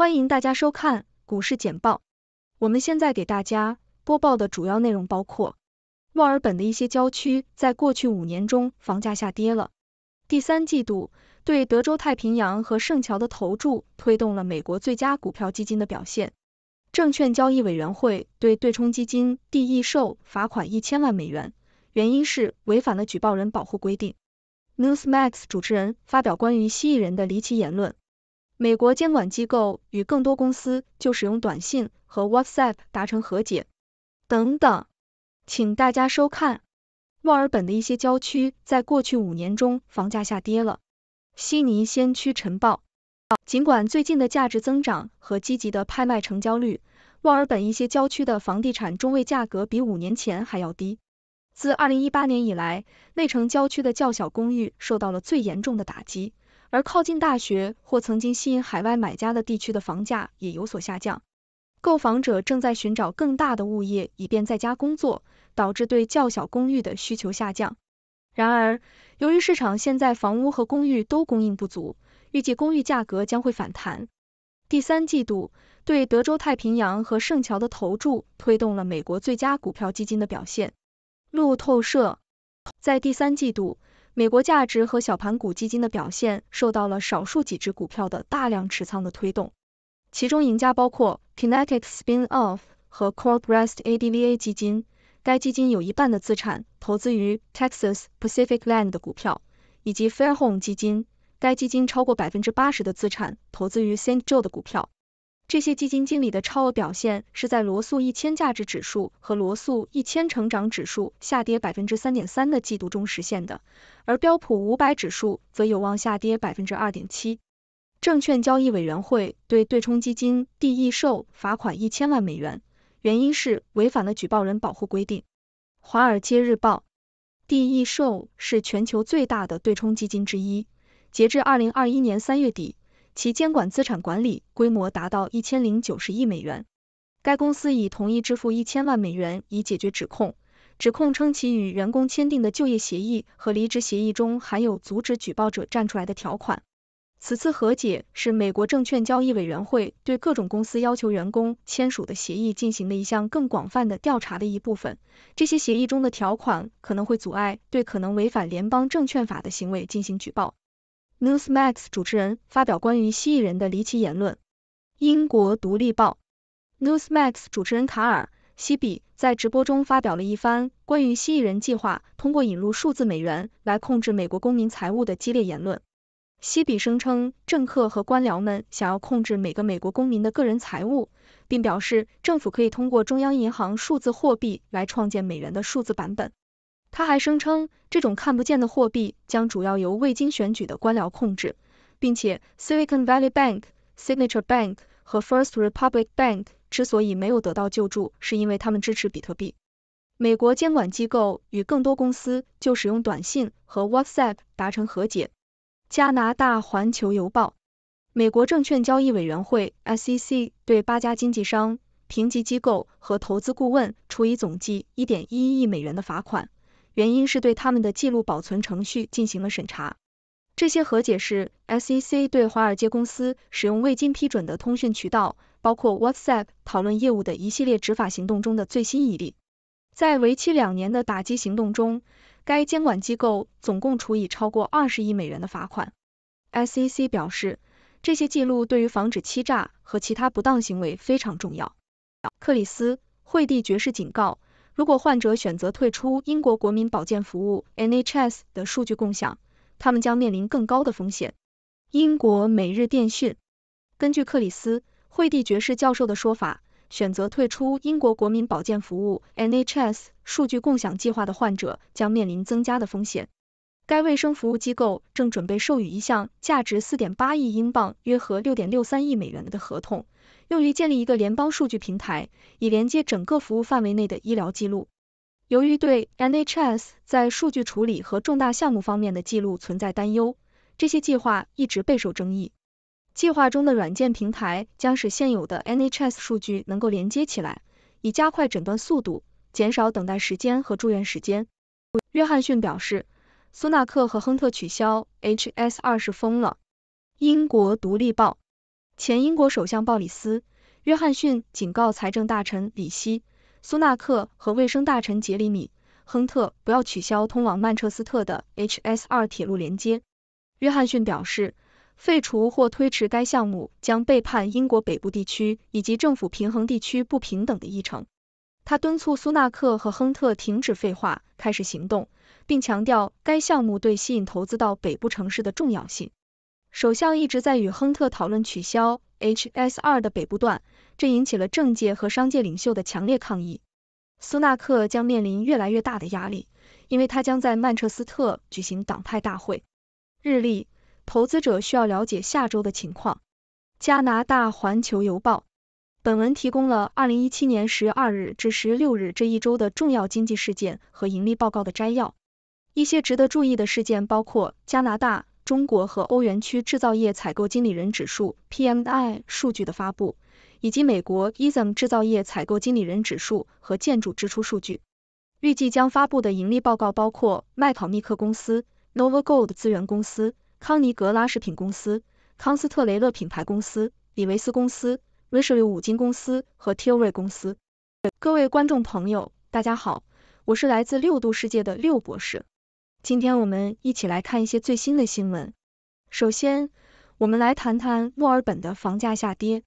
欢迎大家收看股市简报。我们现在给大家播报的主要内容包括：墨尔本的一些郊区在过去五年中房价下跌了；第三季度对德州太平洋和圣乔的投注推动了美国最佳股票基金的表现；证券交易委员会对对冲基金 D 易受罚款一千万美元，原因是违反了举报人保护规定；Newsmax 主持人发表关于蜥蜴人的离奇言论。美国监管机构与更多公司就使用短信和 WhatsApp 达成和解。等等，请大家收看。墨尔本的一些郊区在过去五年中房价下跌了。悉尼先驱晨报，尽管最近的价值增长和积极的拍卖成交率，墨尔本一些郊区的房地产中位价格比五年前还要低。自二零一八年以来，内城郊区的较小公寓受到了最严重的打击。而靠近大学或曾经吸引海外买家的地区的房价也有所下降，购房者正在寻找更大的物业以便在家工作，导致对较小公寓的需求下降。然而，由于市场现在房屋和公寓都供应不足，预计公寓价格将会反弹。第三季度对德州太平洋和圣乔的投注推动了美国最佳股票基金的表现。路透社在第三季度。美国价值和小盘股基金的表现受到了少数几只股票的大量持仓的推动，其中赢家包括 Kinetic Spinoff 和 Core o r e s t ADVa 基金。该基金有一半的资产投资于 Texas Pacific Land 的股票，以及 Fair Home 基金。该基金超过百分之八十的资产投资于 Saint Joe 的股票。这些基金经理的超额表现是在罗素一千价值指数和罗素一千成长指数下跌百分之三点三的季度中实现的，而标普五百指数则有望下跌百分之二点七。证券交易委员会对对冲基金地易售罚款一千万美元，原因是违反了举报人保护规定。《华尔街日报》地易售是全球最大的对冲基金之一，截至二零二一年三月底。其监管资产管理规模达到一千零九十亿美元。该公司已同意支付一千万美元以解决指控，指控称其与员工签订的就业协议和离职协议中含有阻止举报者站出来的条款。此次和解是美国证券交易委员会对各种公司要求员工签署的协议进行的一项更广泛的调查的一部分。这些协议中的条款可能会阻碍对可能违反联邦证券法的行为进行举报。Newsmax 主持人发表关于蜥蜴人的离奇言论。英国《独立报》Newsmax 主持人卡尔·西比在直播中发表了一番关于蜥蜴人计划通过引入数字美元来控制美国公民财务的激烈言论。西比声称，政客和官僚们想要控制每个美国公民的个人财务，并表示政府可以通过中央银行数字货币来创建美元的数字版本。他还声称，这种看不见的货币将主要由未经选举的官僚控制，并且 Silicon Valley Bank、Signature Bank 和 First Republic Bank 之所以没有得到救助，是因为他们支持比特币。美国监管机构与更多公司就使用短信和 WhatsApp 达成和解。加拿大环球邮报，美国证券交易委员会 SEC 对八家经纪商、评级机构和投资顾问处以总计一点一亿美元的罚款。原因是对他们的记录保存程序进行了审查。这些和解是 SEC 对华尔街公司使用未经批准的通讯渠道，包括 WhatsApp 讨论业务的一系列执法行动中的最新一例。在为期两年的打击行动中，该监管机构总共处以超过二十亿美元的罚款。SEC 表示，这些记录对于防止欺诈和其他不当行为非常重要。克里斯，惠蒂爵士警告。如果患者选择退出英国国民保健服务 NHS 的数据共享，他们将面临更高的风险。英国每日电讯根据克里斯·惠蒂爵士教授的说法，选择退出英国国民保健服务 NHS 数据共享计划的患者将面临增加的风险。该卫生服务机构正准备授予一项价值四点八亿英镑（约合六点六三亿美元）的合同，用于建立一个联邦数据平台，以连接整个服务范围内的医疗记录。由于对 NHS 在数据处理和重大项目方面的记录存在担忧，这些计划一直备受争议。计划中的软件平台将使现有的 NHS 数据能够连接起来，以加快诊断速度，减少等待时间和住院时间。约翰逊表示。苏纳克和亨特取消 H S 二是疯了。英国独立报，前英国首相鲍里斯·约翰逊警告财政大臣里希·苏纳克和卫生大臣杰里米·亨特不要取消通往曼彻斯特的 H S 二铁路连接。约翰逊表示，废除或推迟该项目将背叛英国北部地区以及政府平衡地区不平等的议程。他敦促苏纳克和亨特停止废话，开始行动。并强调该项目对吸引投资到北部城市的重要性。首相一直在与亨特讨论取消 HSR 的北部段，这引起了政界和商界领袖的强烈抗议。苏纳克将面临越来越大的压力，因为他将在曼彻斯特举行党派大会。日历投资者需要了解下周的情况。加拿大环球邮报。本文提供了2017年10月2日至10月6日这一周的重要经济事件和盈利报告的摘要。一些值得注意的事件包括加拿大、中国和欧元区制造业采购经理人指数 （PMI） 数据的发布，以及美国 e s m 制造业采购经理人指数和建筑支出数据。预计将发布的盈利报告包括麦考密克公司、Novagold 资源公司、康尼格拉食品公司、康斯特雷勒品牌公司、李维斯公司、Richell 五金公司和 Tilray 公司。各位观众朋友，大家好，我是来自六度世界的六博士。今天我们一起来看一些最新的新闻。首先，我们来谈谈墨尔本的房价下跌。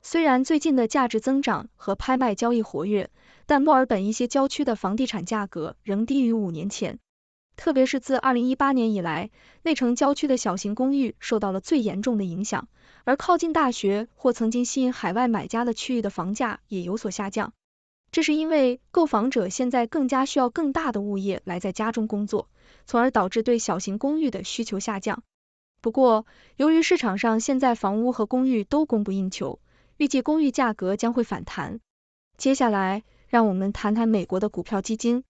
虽然最近的价值增长和拍卖交易活跃，但墨尔本一些郊区的房地产价格仍低于五年前。特别是自二零一八年以来，内城郊区的小型公寓受到了最严重的影响，而靠近大学或曾经吸引海外买家的区域的房价也有所下降。这是因为购房者现在更加需要更大的物业来在家中工作。从而导致对小型公寓的需求下降。不过，由于市场上现在房屋和公寓都供不应求，预计公寓价格将会反弹。接下来，让我们谈谈美国的股票基金。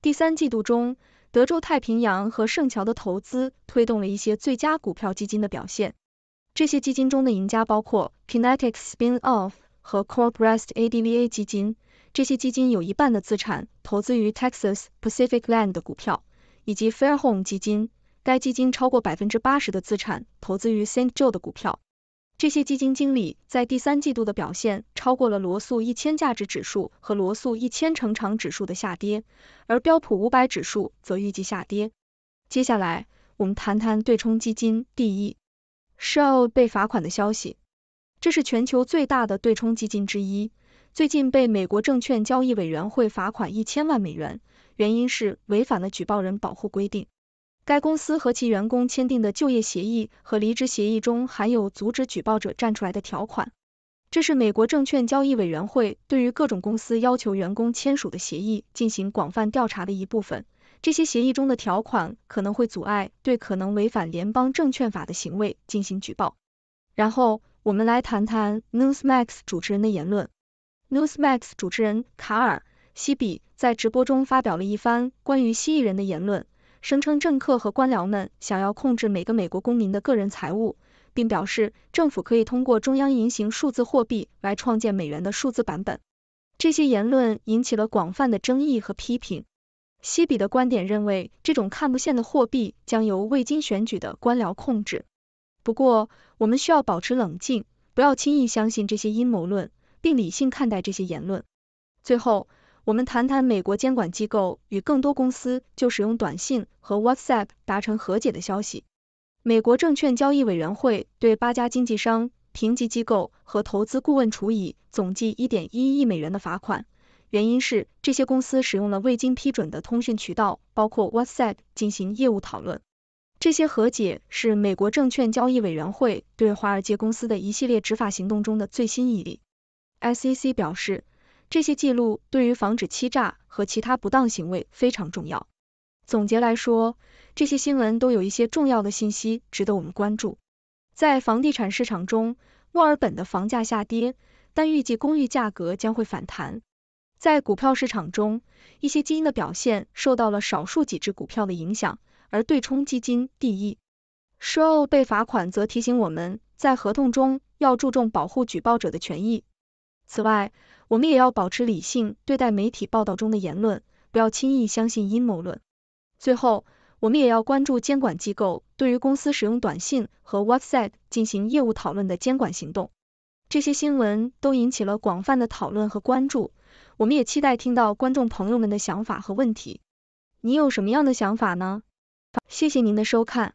第三季度中，德州太平洋和圣乔的投资推动了一些最佳股票基金的表现。这些基金中的赢家包括 Kinetics Spin Off 和 Core o r e s t A D V A 基金。这些基金有一半的资产投资于 Texas Pacific Land 的股票。以及 Fair Home l 基金，该基金超过百分之八十的资产投资于 Saint Joe 的股票。这些基金经理在第三季度的表现超过了罗素一千价值指数和罗素一千成长指数的下跌，而标普五百指数则预计下跌。接下来，我们谈谈对冲基金。第一，Shell 被罚款的消息，这是全球最大的对冲基金之一，最近被美国证券交易委员会罚款一千万美元。原因是违反了举报人保护规定。该公司和其员工签订的就业协议和离职协议中含有阻止举报者站出来的条款。这是美国证券交易委员会对于各种公司要求员工签署的协议进行广泛调查的一部分。这些协议中的条款可能会阻碍对可能违反联邦证券法的行为进行举报。然后我们来谈谈 Newsmax 主持人的言论。Newsmax 主持人卡尔。西比在直播中发表了一番关于蜥蜴人的言论，声称政客和官僚们想要控制每个美国公民的个人财务，并表示政府可以通过中央银行数字货币来创建美元的数字版本。这些言论引起了广泛的争议和批评。西比的观点认为，这种看不见的货币将由未经选举的官僚控制。不过，我们需要保持冷静，不要轻易相信这些阴谋论，并理性看待这些言论。最后。我们谈谈美国监管机构与更多公司就使用短信和 WhatsApp 达成和解的消息。美国证券交易委员会对八家经纪商、评级机构和投资顾问处以总计1.11亿美元的罚款，原因是这些公司使用了未经批准的通讯渠道，包括 WhatsApp 进行业务讨论。这些和解是美国证券交易委员会对华尔街公司的一系列执法行动中的最新一例。SEC 表示。这些记录对于防止欺诈和其他不当行为非常重要。总结来说，这些新闻都有一些重要的信息值得我们关注。在房地产市场中，墨尔本的房价下跌，但预计公寓价格将会反弹。在股票市场中，一些基金的表现受到了少数几只股票的影响，而对冲基金第一 show 被罚款则提醒我们在合同中要注重保护举报者的权益。此外，我们也要保持理性对待媒体报道中的言论，不要轻易相信阴谋论。最后，我们也要关注监管机构对于公司使用短信和 WhatsApp 进行业务讨论的监管行动。这些新闻都引起了广泛的讨论和关注。我们也期待听到观众朋友们的想法和问题。你有什么样的想法呢？谢谢您的收看。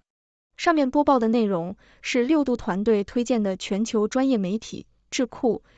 上面播报的内容是六度团队推荐的全球专业媒体智库。